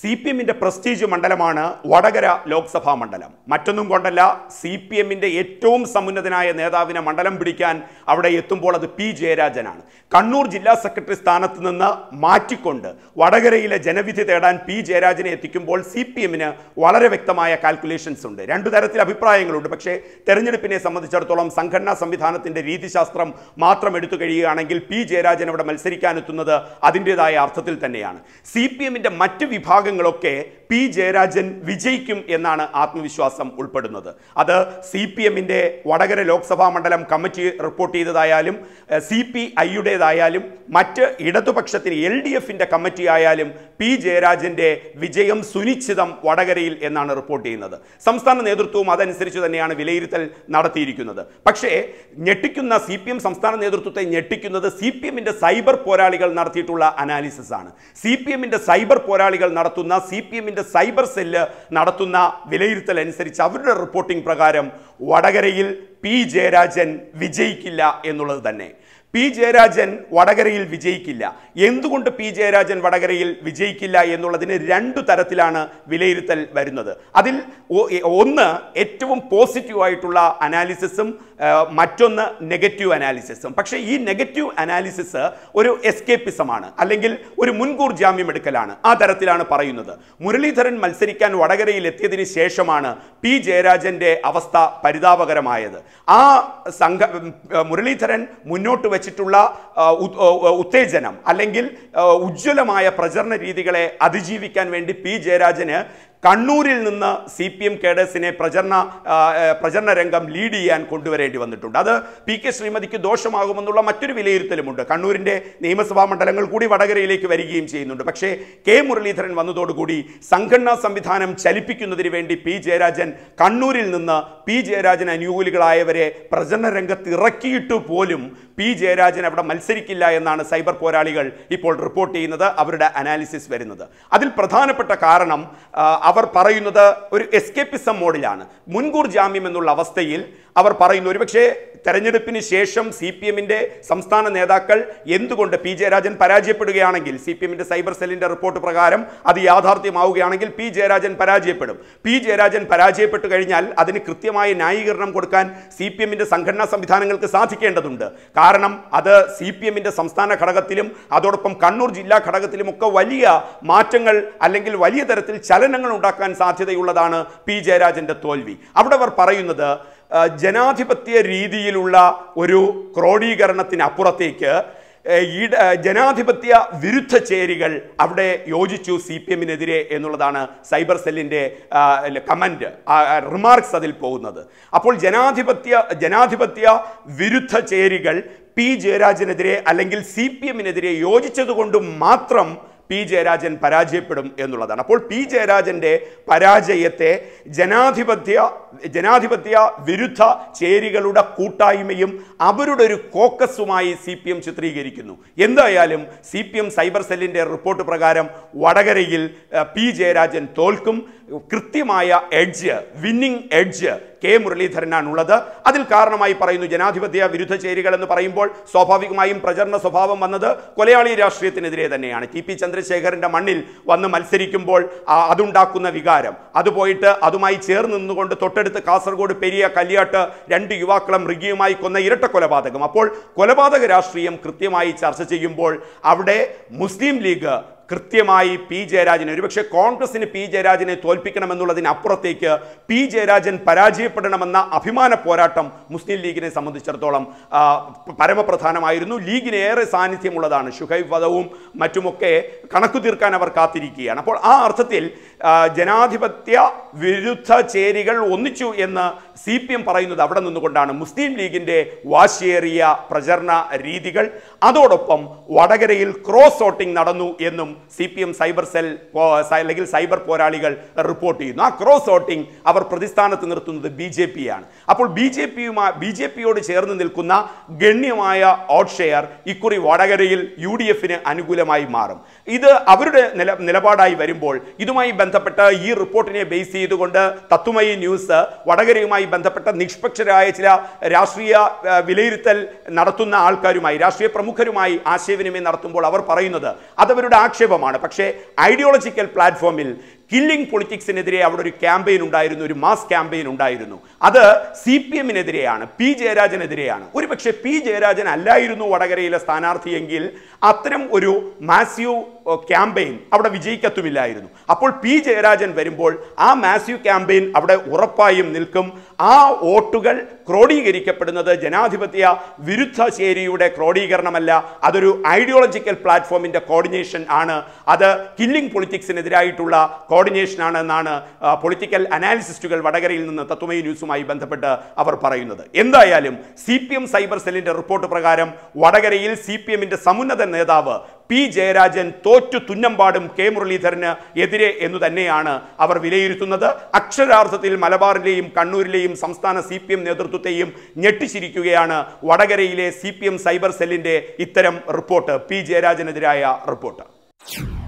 C P എമ്മിന്റെ prestige മണ്ഡലമാണ് വടകര ലോക്സഭാ മണ്ഡലം മറ്റൊന്നും കൊണ്ടല്ല സി പി എമ്മിന്റെ ഏറ്റവും സമുന്നതനായ നേതാവിനെ മണ്ഡലം പിടിക്കാൻ അവിടെ എത്തുമ്പോൾ അത് പി ജയരാജനാണ് കണ്ണൂർ ജില്ലാ സെക്രട്ടറി സ്ഥാനത്ത് നിന്ന് മാറ്റിക്കൊണ്ട് വടകരയിലെ ജനവിധി തേടാൻ പി ജയരാജനെ എത്തിക്കുമ്പോൾ സി പി എമ്മിന് വളരെ വ്യക്തമായ കാൽക്കുലേഷൻസ് ഉണ്ട് രണ്ടു തരത്തിൽ അഭിപ്രായങ്ങളുണ്ട് പക്ഷേ തെരഞ്ഞെടുപ്പിനെ സംബന്ധിച്ചിടത്തോളം സംഘടനാ സംവിധാനത്തിന്റെ രീതിശാസ്ത്രം മാത്രം എടുത്തു കഴിയുകയാണെങ്കിൽ പി ജയരാജൻ അവിടെ മത്സരിക്കാനെത്തുന്നത് അതിൻ്റെതായ അർത്ഥത്തിൽ തന്നെയാണ് സി പി എമ്മിന്റെ മറ്റ് വിഭാഗം വിഭാഗങ്ങളൊക്കെ പി ജയരാജൻ വിജയിക്കും എന്നാണ് ആത്മവിശ്വാസം ഉൾപ്പെടുന്നത് അത് സി പി എമ്മിൻ്റെ വടകര ലോക്സഭാ മണ്ഡലം കമ്മിറ്റി റിപ്പോർട്ട് ചെയ്തതായാലും സി പി ഐയുടേതായാലും മറ്റ് ഇടതുപക്ഷത്തിന് എൽ ഡി എഫിൻ്റെ കമ്മിറ്റി ആയാലും പി ജയരാജൻ്റെ വിജയം സുനിശ്ചിതം വടകരയിൽ എന്നാണ് റിപ്പോർട്ട് ചെയ്യുന്നത് സംസ്ഥാന നേതൃത്വവും അതനുസരിച്ച് തന്നെയാണ് വിലയിരുത്തൽ നടത്തിയിരിക്കുന്നത് പക്ഷേ ഞെട്ടിക്കുന്ന സി പി എം സംസ്ഥാന നേതൃത്വത്തെ ഞെട്ടിക്കുന്നത് സി പി എമ്മിൻ്റെ സൈബർ പോരാളികൾ നടത്തിയിട്ടുള്ള അനാലിസിസ് ആണ് സി പി എമ്മിൻ്റെ സൈബർ പോരാളികൾ നടത്തി നടത്തുന്ന സി പി എമ്മിൻ്റെ സൈബർ സെല്ല് നടത്തുന്ന വിലയിരുത്തൽ അനുസരിച്ച് അവരുടെ റിപ്പോർട്ടിംഗ് പ്രകാരം വടകരയിൽ പി ജയരാജൻ വിജയിക്കില്ല എന്നുള്ളത് തന്നെ പി ജയരാജൻ വടകരയിൽ വിജയിക്കില്ല എന്തുകൊണ്ട് പി ജയരാജൻ വടകരയിൽ വിജയിക്കില്ല എന്നുള്ളതിന് രണ്ടു തരത്തിലാണ് വിലയിരുത്തൽ വരുന്നത് അതിൽ ഒന്ന് ഏറ്റവും പോസിറ്റീവായിട്ടുള്ള അനാലിസിസും മറ്റൊന്ന് നെഗറ്റീവ് അനാലിസിസും പക്ഷേ ഈ നെഗറ്റീവ് അനാലിസിസ് ഒരു എസ്കേപ്പിസമാണ് അല്ലെങ്കിൽ ഒരു മുൻകൂർ ജാമ്യം എടുക്കലാണ് ആ തരത്തിലാണ് പറയുന്നത് മുരളീധരൻ മത്സരിക്കാൻ വടകരയിൽ എത്തിയതിന് ശേഷമാണ് പി ജയരാജൻ്റെ അവസ്ഥ പരിതാപകരമായത് ആ സംഘ മുരളീധരൻ മുന്നോട്ട് വച്ചിട്ടുള്ള ഉത്തേജനം അല്ലെങ്കിൽ ഉജ്ജ്വലമായ പ്രചരണ രീതികളെ അതിജീവിക്കാൻ വേണ്ടി പി ജയരാജന് കണ്ണൂരിൽ നിന്ന് സി പി എം കേഡേഴ്സിനെ പ്രചരണ പ്രചരണ രംഗം ലീഡ് ചെയ്യാൻ കൊണ്ടുവരേണ്ടി വന്നിട്ടുണ്ട് അത് പി കെ ശ്രീമതിക്ക് ദോഷമാകുമെന്നുള്ള മറ്റൊരു വിലയിരുത്തലുമുണ്ട് കണ്ണൂരിൻ്റെ നിയമസഭാ മണ്ഡലങ്ങൾ കൂടി വടകരയിലേക്ക് വരികയും ചെയ്യുന്നുണ്ട് പക്ഷേ കെ മുരളീധരൻ വന്നതോടുകൂടി സംഘടനാ സംവിധാനം ചലിപ്പിക്കുന്നതിന് വേണ്ടി പി ജയരാജൻ കണ്ണൂരിൽ നിന്ന് പി ജയരാജൻ അനുകൂലികളായവരെ പ്രചരണ രംഗത്ത് ഇറക്കിയിട്ടു പോലും പി ജയരാജൻ അവിടെ മത്സരിക്കില്ല എന്നാണ് സൈബർ പോരാളികൾ ഇപ്പോൾ റിപ്പോർട്ട് ചെയ്യുന്നത് അവരുടെ അനാലിസിസ് വരുന്നത് അതിൽ പ്രധാനപ്പെട്ട കാരണം അവർ പറയുന്നത് ഒരു എസ്കേപ്പിസം മോഡിലാണ് മുൻകൂർ ജാമ്യം എന്നുള്ള അവസ്ഥയിൽ അവർ പറയുന്നു ഒരുപക്ഷേ തെരഞ്ഞെടുപ്പിന് ശേഷം സി പി എമ്മിൻ്റെ സംസ്ഥാന നേതാക്കൾ എന്തുകൊണ്ട് പി ജയരാജൻ പരാജയപ്പെടുകയാണെങ്കിൽ സി പി എമ്മിൻ്റെ സൈബർ സെല്ലിൻ്റെ റിപ്പോർട്ട് പ്രകാരം അത് യാഥാർത്ഥ്യമാവുകയാണെങ്കിൽ പി ജയരാജൻ പരാജയപ്പെടും പി ജയരാജൻ പരാജയപ്പെട്ടു കഴിഞ്ഞാൽ അതിന് കൃത്യമായ ന്യായീകരണം കൊടുക്കാൻ സി പി എമ്മിൻ്റെ സംഘടനാ സംവിധാനങ്ങൾക്ക് സാധിക്കേണ്ടതുണ്ട് കാരണം അത് സി പി എമ്മിൻ്റെ സംസ്ഥാന ഘടകത്തിലും അതോടൊപ്പം കണ്ണൂർ ജില്ലാ ഘടകത്തിലുമൊക്കെ വലിയ മാറ്റങ്ങൾ അല്ലെങ്കിൽ വലിയ തരത്തിൽ ചലനങ്ങൾ ഉണ്ടാക്കാൻ സാധ്യതയുള്ളതാണ് പി ജയരാജൻ്റെ തോൽവി അവിടെ അവർ പറയുന്നത് ജനാധിപത്യ രീതിയിലുള്ള ഒരു ക്രോഡീകരണത്തിനപ്പുറത്തേക്ക് ജനാധിപത്യ വിരുദ്ധ ചേരികൾ അവിടെ യോജിച്ചു സി പി എമ്മിനെതിരെ എന്നുള്ളതാണ് സൈബർ സെല്ലിൻ്റെ കമൻറ്റ് റിമാർക്സ് അതിൽ പോകുന്നത് അപ്പോൾ ജനാധിപത്യ ജനാധിപത്യ വിരുദ്ധ ചേരികൾ പി ജയരാജനെതിരെ അല്ലെങ്കിൽ സി പി എമ്മിനെതിരെ യോജിച്ചതുകൊണ്ട് മാത്രം പി ജയരാജൻ പരാജയപ്പെടും എന്നുള്ളതാണ് അപ്പോൾ പി ജയരാജൻ്റെ പരാജയത്തെ ജനാധിപത്യ ജനാധിപത്യ വിരുദ്ധ ചേരികളുടെ കൂട്ടായ്മയും അവരുടെ ഒരു കോക്കസുമായി സി പി എം ചിത്രീകരിക്കുന്നു എന്തായാലും സി പി എം സൈബർ സെല്ലിൻ്റെ റിപ്പോർട്ട് പ്രകാരം വടകരയിൽ പി ജയരാജൻ തോൽക്കും കൃത്യമായ എഡ്ജ് വിന്നിംഗ് എഡ്ജ് കെ മുരളീധരനാണുള്ളത് അതിൽ കാരണമായി പറയുന്നു ജനാധിപത്യ വിരുദ്ധ ചേരികൾ എന്ന് പറയുമ്പോൾ സ്വാഭാവികമായും പ്രചരണ സ്വഭാവം വന്നത് കൊലയാളി രാഷ്ട്രീയത്തിനെതിരെ തന്നെയാണ് ടി പി ചന്ദ്രശേഖരന്റെ മണ്ണിൽ വന്ന് മത്സരിക്കുമ്പോൾ അതുണ്ടാക്കുന്ന വികാരം അത് പോയിട്ട് അതുമായി ചേർന്ന് നിന്നുകൊണ്ട് തൊട്ടടുത്ത് കാസർഗോഡ് പെരിയ കല്യാട്ട് രണ്ട് യുവാക്കളെ മൃഗിയുമായി കൊന്ന ഇരട്ട കൊലപാതകം അപ്പോൾ കൊലപാതക രാഷ്ട്രീയം കൃത്യമായി ചർച്ച ചെയ്യുമ്പോൾ അവിടെ മുസ്ലിം ലീഗ് കൃത്യമായി പി ജയരാജനെ ഒരുപക്ഷെ കോൺഗ്രസിന് പി ജയരാജനെ തോൽപ്പിക്കണമെന്നുള്ളതിനപ്പുറത്തേക്ക് പി ജയരാജൻ പരാജയപ്പെടണമെന്ന അഭിമാന പോരാട്ടം മുസ്ലിം ലീഗിനെ സംബന്ധിച്ചിടത്തോളം പരമപ്രധാനമായിരുന്നു ലീഗിന് ഏറെ സാന്നിധ്യമുള്ളതാണ് ഷുഹൈബ് വധവും മറ്റുമൊക്കെ കണക്കു തീർക്കാൻ അവർ കാത്തിരിക്കുകയാണ് അപ്പോൾ ആ അർത്ഥത്തിൽ ജനാധിപത്യ വിരുദ്ധ ചേരികൾ ഒന്നിച്ചു എന്ന് സി പി എം പറയുന്നത് അവിടെ നിന്നുകൊണ്ടാണ് മുസ്ലിം ലീഗിൻ്റെ വാശിയേറിയ പ്രചരണ രീതികൾ അതോടൊപ്പം വടകരയിൽ ക്രോസ് വോട്ടിംഗ് നടന്നു എന്നും C P M cyber cell അല്ലെങ്കിൽ സൈബർ പോരാളികൾ റിപ്പോർട്ട് ചെയ്യുന്നു ആ ക്രോസ് വോട്ടിംഗ് അവർ പ്രതിസ്ഥാനത്ത് നിർത്തുന്നത് ബി ജെ പി ആണ് അപ്പോൾ ബി ജെ പിയുമായി ബി ജെ പിയോട് ചേർന്ന് നിൽക്കുന്ന ഗണ്യമായ ഓട്ട് ഷെയർ ഇക്കുറി വടകരയിൽ യു ഡി എഫിന് അനുകൂലമായി മാറും ഇത് അവരുടെ നില നിലപാടായി വരുമ്പോൾ ഇതുമായി ബന്ധപ്പെട്ട ഈ റിപ്പോർട്ടിനെ ബേസ് ചെയ്തുകൊണ്ട് തത്വമയി ന്യൂസ് വടകരയുമായി ബന്ധപ്പെട്ട നിഷ്പക്ഷരായ ചില രാഷ്ട്രീയ വിലയിരുത്തൽ നടത്തുന്ന ആൾക്കാരുമായി രാഷ്ട്രീയ പ്രമുഖരുമായി ആശയവിനിമയം നടത്തുമ്പോൾ അവർ പറയുന്നത് അതവരുടെ ആക്ഷേപം ആക്ഷേപമാണ് പക്ഷേ ഐഡിയോളജിക്കൽ പ്ലാറ്റ്ഫോമിൽ കില്ലിംഗ് പൊളിറ്റിക്സിനെതിരെ അവിടെ ഒരു ക്യാമ്പയിൻ ഉണ്ടായിരുന്നു ഒരു മാസ് ക്യാമ്പയിൻ ഉണ്ടായിരുന്നു അത് സി പി എമ്മിനെതിരെയാണ് പി ജയരാജനെതിരെയാണ് പക്ഷേ പി ജയരാജൻ അല്ലായിരുന്നു വടകരയിലെ സ്ഥാനാർത്ഥിയെങ്കിൽ അത്തരം ഒരു മാസ്യൂ ക്യാമ്പയിൻ അവിടെ വിജയിക്കത്തുമില്ലായിരുന്നു അപ്പോൾ പി ജയരാജൻ വരുമ്പോൾ ആ മാസീവ് ക്യാമ്പയിൻ അവിടെ ഉറപ്പായും നിൽക്കും ആ വോട്ടുകൾ ക്രോഡീകരിക്കപ്പെടുന്നത് ജനാധിപത്യ വിരുദ്ധ ശേരിയുടെ ക്രോഡീകരണമല്ല അതൊരു ഐഡിയോളജിക്കൽ പ്ലാറ്റ്ഫോമിൻ്റെ കോർഡിനേഷൻ ആണ് അത് കില്ലിംഗ് പൊളിറ്റിക്സിനെതിരായിട്ടുള്ള കോർഡിനേഷൻ ആണ് എന്നാണ് പൊളിറ്റിക്കൽ അനാലിസിസ്റ്റുകൾ വടകരയിൽ നിന്ന് തത്വമയി ന്യൂസുമായി ബന്ധപ്പെട്ട് അവർ പറയുന്നത് എന്തായാലും സി സൈബർ സെല്ലിൻ്റെ റിപ്പോർട്ട് പ്രകാരം വടകരയിൽ സി പി എമ്മിൻ്റെ സമുന്നത നേതാവ് പി ജയരാജൻ തോറ്റു തുന്നമ്പാടും കെ മുരളീധരന് എതിരെ എന്നു തന്നെയാണ് അവർ വിലയിരുത്തുന്നത് അക്ഷരാർത്ഥത്തിൽ മലബാറിലെയും കണ്ണൂരിലെയും സംസ്ഥാന സി പി എം നേതൃത്വത്തെയും ഞെട്ടിച്ചിരിക്കുകയാണ് വടകരയിലെ സി പി എം സൈബർ സെല്ലിൻ്റെ ഇത്തരം റിപ്പോർട്ട് പി ജയരാജനെതിരായ റിപ്പോർട്ട്